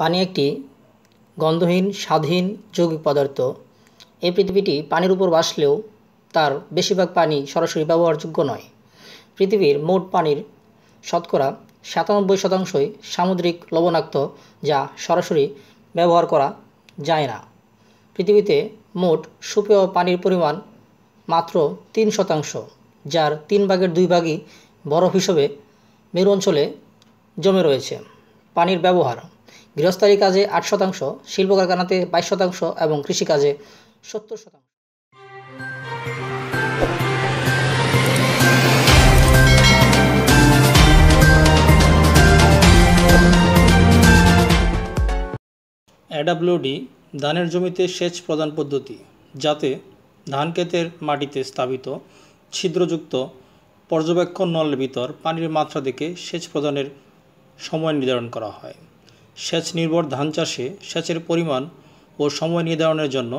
পানি একটি গন্ধহীন স্বাধীন যৌগিক পদার্থ এই পৃথিবীটি পানির উপর বাসলেও তার বেশিরভাগ পানি সরাসরি ব্যবহারযোগ্য নয় পৃথিবীর মোট পানির শতকরা সাতানব্বই শতাংশই সামুদ্রিক লবণাক্ত যা সরাসরি ব্যবহার করা যায় না পৃথিবীতে মোট সুপেয় পানির পরিমাণ মাত্র তিন শতাংশ যার তিন ভাগের দুই ভাগই বরফ হিসেবে মেরু অঞ্চলে জমে রয়েছে পানির ব্যবহার গৃহস্থালী কাজে আট শতাংশ শিল্প কারখানাতে বাইশ শতাংশ এবং কৃষিকাজে সত্তর শতাংশ অ্যাডাব্লিউডি ধানের জমিতে সেচ প্রদান পদ্ধতি যাতে ধান ক্ষেতের মাটিতে স্থাপিত ছিদ্রযুক্ত পর্যবেক্ষণ নলের ভিতর পানির মাত্রা দেখে সেচ প্রদানের সময় নির্ধারণ করা হয় সেচ নির্ভর ধান চাষে সেচের পরিমাণ ও সময় নির্ধারণের জন্য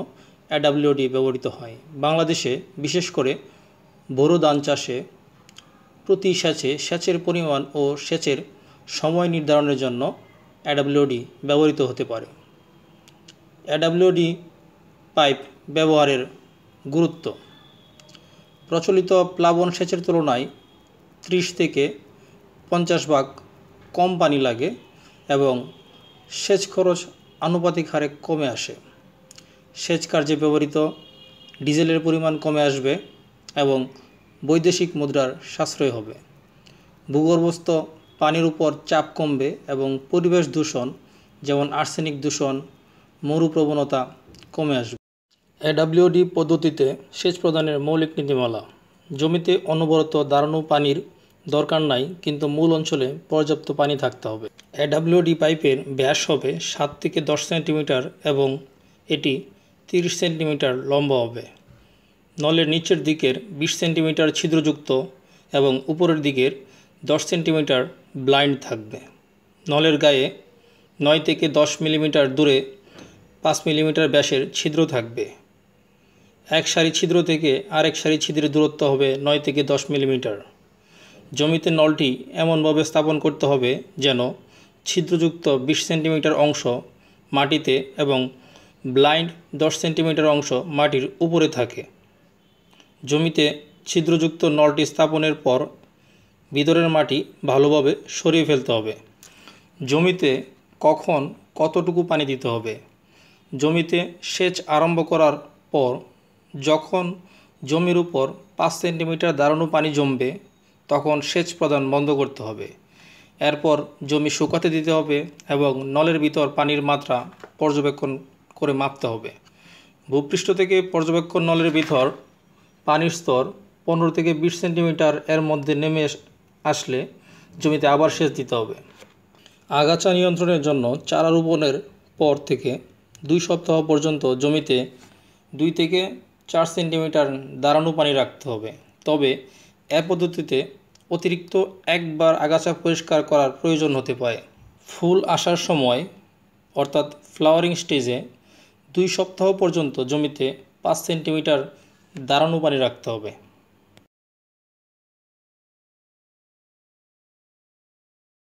অ্যাডাব্লিউডি ব্যবহৃত হয় বাংলাদেশে বিশেষ করে বোরো ধান চাষে প্রতি সেচে সেচের পরিমাণ ও সেচের সময় নির্ধারণের জন্য অ্যাডাব্লিউডি ব্যবহৃত হতে পারে অ্যাডাব্লিউডি পাইপ ব্যবহারের গুরুত্ব প্রচলিত প্লাবন সেচের তুলনায় ত্রিশ থেকে পঞ্চাশ ভাগ কম পানি লাগে এবং সেচ খরচ আনুপাতিক হারে কমে আসে সেচ কার্যে ব্যবহৃত ডিজেলের পরিমাণ কমে আসবে এবং বৈদেশিক মুদ্রার সাশ্রয় হবে ভূগর্ভস্থ পানির উপর চাপ কমবে এবং পরিবেশ দূষণ যেমন আর্সেনিক দূষণ মরুপ্রবণতা কমে আসবে এডাব্লিউডি পদ্ধতিতে সেচ প্রদানের মৌলিক নীতিমালা জমিতে অনবরত দাঁড়ানো পানির দরকার নাই কিন্তু মূল অঞ্চলে পর্যাপ্ত পানি থাকতে হবে এডাব্লিউডি পাইপের ব্যাস হবে সাত থেকে দশ সেন্টিমিটার এবং এটি তিরিশ সেন্টিমিটার লম্বা হবে নলের নিচের দিকের বিশ সেন্টিমিটার ছিদ্রযুক্ত এবং উপরের দিকের দশ সেন্টিমিটার ব্লাইন্ড থাকবে নলের গায়ে নয় থেকে দশ মিলিমিটার দূরে পাঁচ মিলিমিটার ব্যাসের ছিদ্র থাকবে এক সারি ছিদ্র থেকে আরেক সারি ছিদ্রের দূরত্ব হবে নয় থেকে দশ মিলিমিটার জমিতে নলটি এমনভাবে স্থাপন করতে হবে যেন ছিদ্রযুক্ত বিশ সেন্টিমিটার অংশ মাটিতে এবং ব্লাইন্ড দশ সেন্টিমিটার অংশ মাটির উপরে থাকে জমিতে ছিদ্রযুক্ত নলটি স্থাপনের পর ভিতরের মাটি ভালোভাবে সরিয়ে ফেলতে হবে জমিতে কখন কতটুকু পানি দিতে হবে জমিতে সেচ আরম্ভ করার পর যখন জমির উপর পাঁচ সেন্টিমিটার দাঁড়ানো পানি জমবে তখন সেচ প্রদান বন্ধ করতে হবে এরপর জমি শুকাতে দিতে হবে এবং নলের ভিতর পানির মাত্রা পর্যবেক্ষণ করে মাপতে হবে ভূপৃষ্ঠ থেকে পর্যবেক্ষণ নলের ভিতর পানির স্তর পনেরো থেকে বিশ সেন্টিমিটার এর মধ্যে নেমে আসলে জমিতে আবার সেচ দিতে হবে আগাছা নিয়ন্ত্রণের জন্য চারা রোপণের পর থেকে দুই সপ্তাহ পর্যন্ত জমিতে দুই থেকে চার সেন্টিমিটার দাঁড়ানো পানি রাখতে হবে তবে এ পদ্ধতিতে অতিরিক্ত একবার আগাছা পরিষ্কার করার প্রয়োজন হতে পারে ফুল আসার সময় অর্থাৎ ফ্লাওয়ারিং স্টেজে দুই সপ্তাহ পর্যন্ত জমিতে পাঁচ সেন্টিমিটার দাঁড়ানো পানি রাখতে হবে